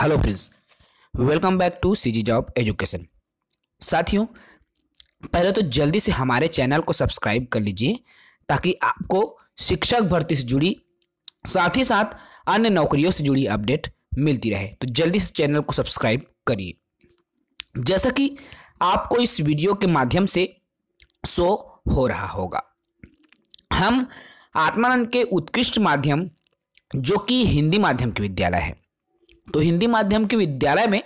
hello friends welcome back to CG job education साथियों पहले तो जल्दी से हमारे चैनल को सब्सक्राइब कर लीजिए ताकि आपको शिक्षक भर्ती से जुड़ी साथ ही साथ अन्य नौकरियों से जुड़ी अपडेट मिलती रहे तो जल्दी से चैनल को सब्सक्राइब करिए जैसा कि आपको इस वीडियो के माध्यम से शो हो रहा होगा हम आत्मानंद के उत्कृष्ट माध्यम जो कि हिंदी माध्यम के विद्यालय है तो हिंदी माध्यम के विद्यालय में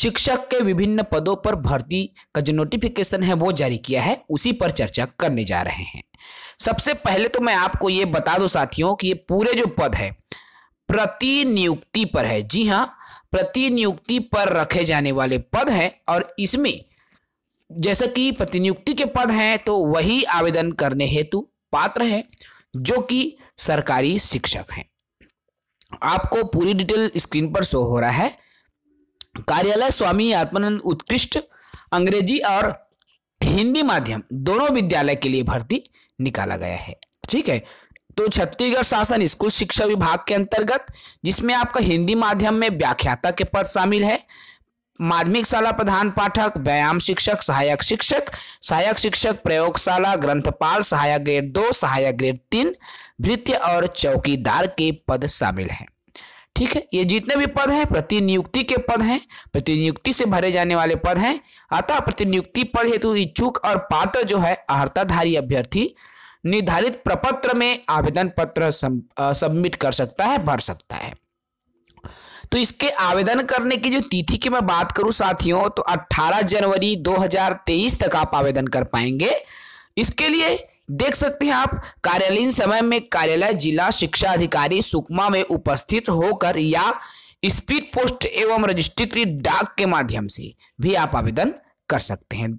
शिक्षक के विभिन्न पदों पर भर्ती का जो नोटिफिकेशन है वो जारी किया है उसी पर चर्चा करने जा रहे हैं सबसे पहले तो मैं आपको ये बता दूं साथियों कि ये पूरे जो पद है प्रतिनियुक्ति पर है जी हाँ प्रतिनियुक्ति पर रखे जाने वाले पद हैं और इसमें जैसे कि प्रतिनियुक्ति के पद हैं तो वही आवेदन करने हेतु पात्र हैं जो कि सरकारी शिक्षक हैं आपको पूरी डिटेल स्क्रीन पर शो हो रहा है कार्यालय स्वामी आत्मानंद उत्कृष्ट अंग्रेजी और हिंदी माध्यम दोनों विद्यालय के लिए भर्ती निकाला गया है ठीक है तो छत्तीसगढ़ शासन स्कूल शिक्षा विभाग के अंतर्गत जिसमें आपका हिंदी माध्यम में व्याख्याता के पद शामिल है माध्यमिक शाला प्रधान पाठक व्यायाम शिक्षक सहायक शिक्षक सहायक शिक्षक प्रयोगशाला ग्रंथपाल सहायक ग्रेड दो सहायक ग्रेड तीन वृत्ति और चौकीदार के पद शामिल हैं ठीक है ये जितने भी पद हैं प्रतिनियुक्ति के पद हैं प्रतिनियुक्ति से भरे जाने वाले पद हैं अतः प्रतिनियुक्ति पद हेतु इच्छुक और पात्र जो है अर्ताधारी अभ्यर्थी निर्धारित प्रपत्र में आवेदन पत्र सबमिट कर सकता है भर सकता है तो इसके आवेदन करने की जो तिथि की मैं बात करूं साथियों तो 18 जनवरी 2023 तक आप आवेदन कर पाएंगे इसके लिए देख सकते हैं आप कार्यालयीन समय में कार्यालय जिला शिक्षा अधिकारी सुकमा में उपस्थित होकर या स्पीड पोस्ट एवं रजिस्ट्री डाक के माध्यम से भी आप आवेदन कर सकते हैं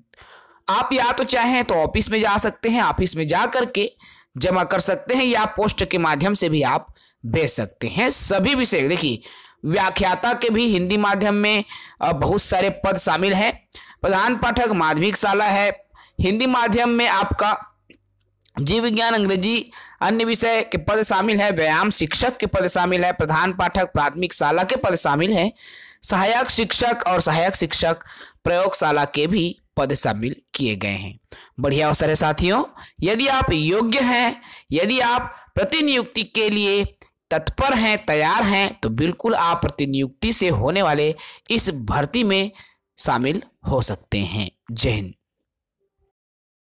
आप या तो चाहें तो ऑफिस में जा सकते हैं ऑफिस में जा करके जमा कर सकते हैं या पोस्ट के माध्यम से भी आप भेज सकते हैं सभी विषय देखिए व्याख्याता के भी हिंदी माध्यम में बहुत सारे पद शामिल हैं प्रधान पाठक माध्यमिक शाला है हिंदी माध्यम में आपका जीव विज्ञान अंग्रेजी अन्य विषय के पद शामिल है व्यायाम शिक्षक के पद शामिल है प्रधान पाठक प्राथमिक शाला के पद शामिल हैं सहायक शिक्षक और सहायक शिक्षक प्रयोगशाला के भी पद शामिल किए गए हैं बढ़िया अवसर है साथियों यदि आप योग्य हैं यदि आप प्रतिनियुक्ति के लिए तत्पर हैं तैयार हैं तो बिल्कुल आप प्रतिनियुक्ति से होने वाले इस भर्ती में शामिल हो सकते हैं जय हिंद